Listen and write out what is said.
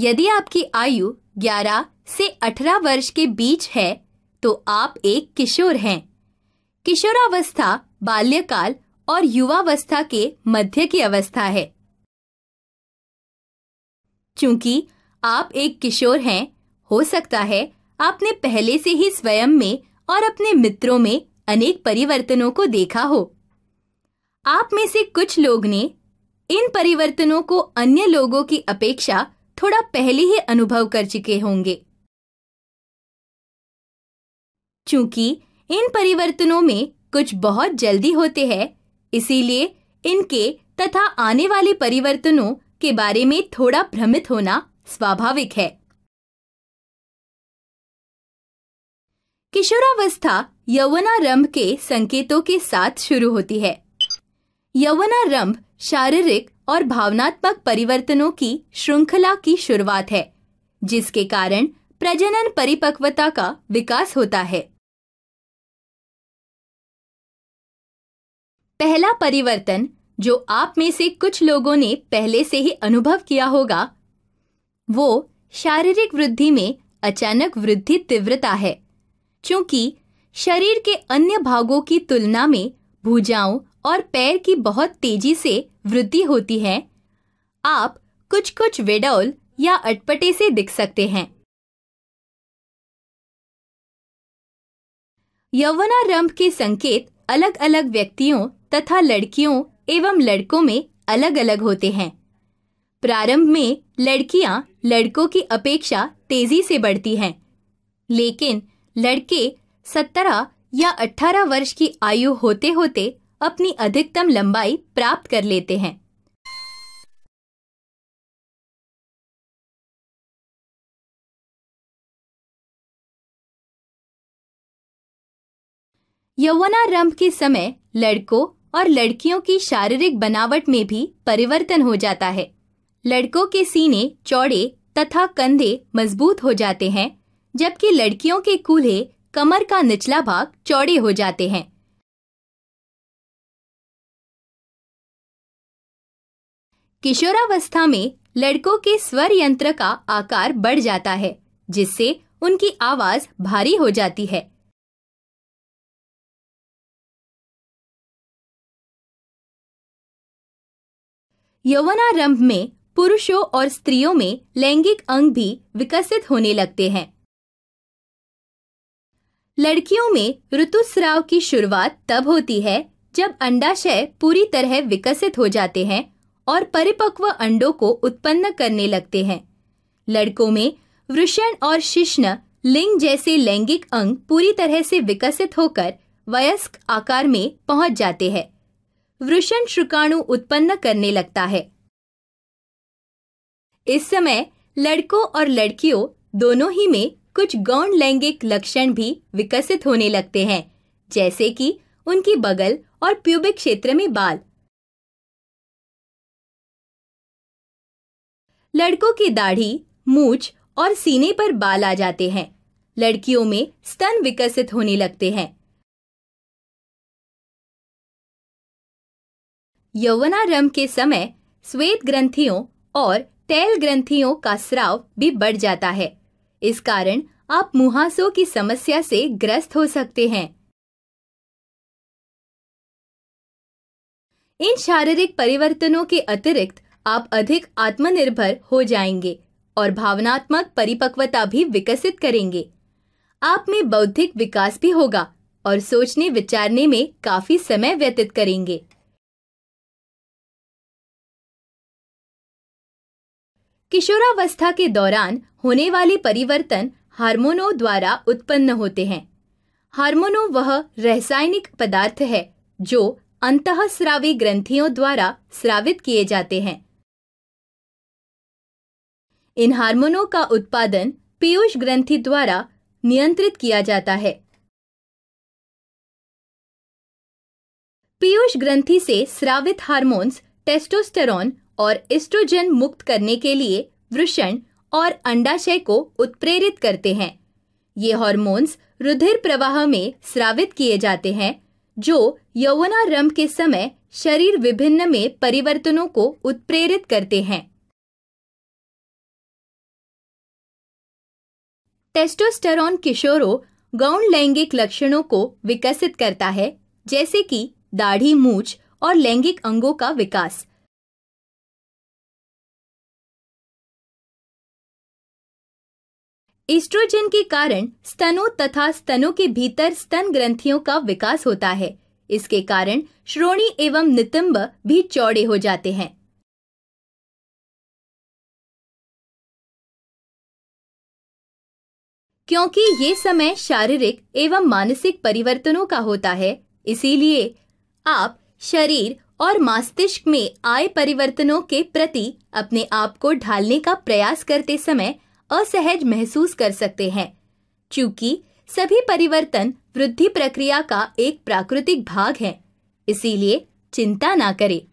यदि आपकी आयु 11 से 18 वर्ष के बीच है तो आप एक किशोर हैं किशोरावस्था बाल्यकाल और युवावस्था के मध्य की अवस्था है चूंकि आप एक किशोर हैं हो सकता है आपने पहले से ही स्वयं में और अपने मित्रों में अनेक परिवर्तनों को देखा हो आप में से कुछ लोग ने इन परिवर्तनों को अन्य लोगों की अपेक्षा थोड़ा पहले ही अनुभव कर चुके होंगे चूंकि इन परिवर्तनों में कुछ बहुत जल्दी होते हैं इसीलिए इनके तथा आने वाले परिवर्तनों के बारे में थोड़ा भ्रमित होना स्वाभाविक है किशोरावस्था यवनारंभ के संकेतों के साथ शुरू होती है यवनारंभ शारीरिक और भावनात्मक परिवर्तनों की श्रृंखला की शुरुआत है जिसके कारण प्रजनन परिपक्वता का विकास होता है पहला परिवर्तन जो आप में से कुछ लोगों ने पहले से ही अनुभव किया होगा वो शारीरिक वृद्धि में अचानक वृद्धि तीव्रता है क्योंकि शरीर के अन्य भागों की तुलना में भुजाओं और पैर की बहुत तेजी से वृद्धि होती है आप कुछ कुछ विडौल या अटपटे से दिख सकते हैं यौवनारंभ के संकेत अलग अलग व्यक्तियों तथा लड़कियों एवं लड़कों में अलग अलग होते हैं प्रारंभ में लड़कियां लड़कों की अपेक्षा तेजी से बढ़ती हैं लेकिन लड़के सत्रह या अठारह वर्ष की आयु होते होते अपनी अधिकतम लंबाई प्राप्त कर लेते हैं यौवनारंभ के समय लड़कों और लड़कियों की शारीरिक बनावट में भी परिवर्तन हो जाता है लड़कों के सीने चौड़े तथा कंधे मजबूत हो जाते हैं जबकि लड़कियों के कूल्हे कमर का निचला भाग चौड़े हो जाते हैं किशोरावस्था में लड़कों के स्वर यंत्र का आकार बढ़ जाता है जिससे उनकी आवाज भारी हो जाती है यवनारंभ में पुरुषों और स्त्रियों में लैंगिक अंग भी विकसित होने लगते हैं लड़कियों में ऋतुस्राव की शुरुआत तब होती है जब अंडाशय पूरी तरह विकसित हो जाते हैं और परिपक्व अंडों को उत्पन्न करने लगते हैं लड़कों में वृषण और शिश्न लिंग जैसे लैंगिक अंग पूरी तरह से विकसित होकर वयस्क आकार में पहुंच जाते हैं वृषण श्रुकाणु उत्पन्न करने लगता है इस समय लड़कों और लड़कियों दोनों ही में कुछ गौण लैंगिक लक्षण भी विकसित होने लगते हैं जैसे कि उनकी बगल और प्यूबिक क्षेत्र में बाल लड़कों की दाढ़ी मूछ और सीने पर बाल आ जाते हैं लड़कियों में स्तन विकसित होने लगते हैं यौवनारंभ के समय श्वेत ग्रंथियों और तैल ग्रंथियों का स्राव भी बढ़ जाता है इस कारण आप मुहासों की समस्या से ग्रस्त हो सकते हैं इन शारीरिक परिवर्तनों के अतिरिक्त आप अधिक आत्मनिर्भर हो जाएंगे और भावनात्मक परिपक्वता भी विकसित करेंगे आप में बौद्धिक विकास भी होगा और सोचने विचारने में काफी समय व्यतीत करेंगे किशोरावस्था के दौरान होने वाले परिवर्तन हार्मोनों द्वारा उत्पन्न होते हैं हार्मोनों वह रासायनिक पदार्थ है जो अंतःस्रावी ग्रंथियों द्वारा स्रावित किए जाते हैं इन हार्मोनों का उत्पादन पीयूष ग्रंथि द्वारा नियंत्रित किया जाता है पीयूष ग्रंथि से स्रावित हार्मोन्स टेस्टोस्टेरॉन और एस्ट्रोजन मुक्त करने के लिए वृषण और अंडाशय को उत्प्रेरित करते हैं ये हार्मोन्स रुधिर प्रवाह में स्रावित किए जाते हैं जो यौवनारंभ के समय शरीर विभिन्न में परिवर्तनों को उत्प्रेरित करते हैं टेस्टोस्टेरॉन किशोरों गौण लैंगिक लक्षणों को विकसित करता है जैसे कि दाढ़ी मूछ और लैंगिक अंगों का विकास एस्ट्रोजन के कारण स्तनों तथा स्तनों के भीतर स्तन ग्रंथियों का विकास होता है इसके कारण श्रोणी एवं नितंब भी चौड़े हो जाते हैं क्योंकि ये समय शारीरिक एवं मानसिक परिवर्तनों का होता है इसीलिए आप शरीर और मस्तिष्क में आए परिवर्तनों के प्रति अपने आप को ढालने का प्रयास करते समय असहज महसूस कर सकते हैं चूंकि सभी परिवर्तन वृद्धि प्रक्रिया का एक प्राकृतिक भाग है इसीलिए चिंता ना करें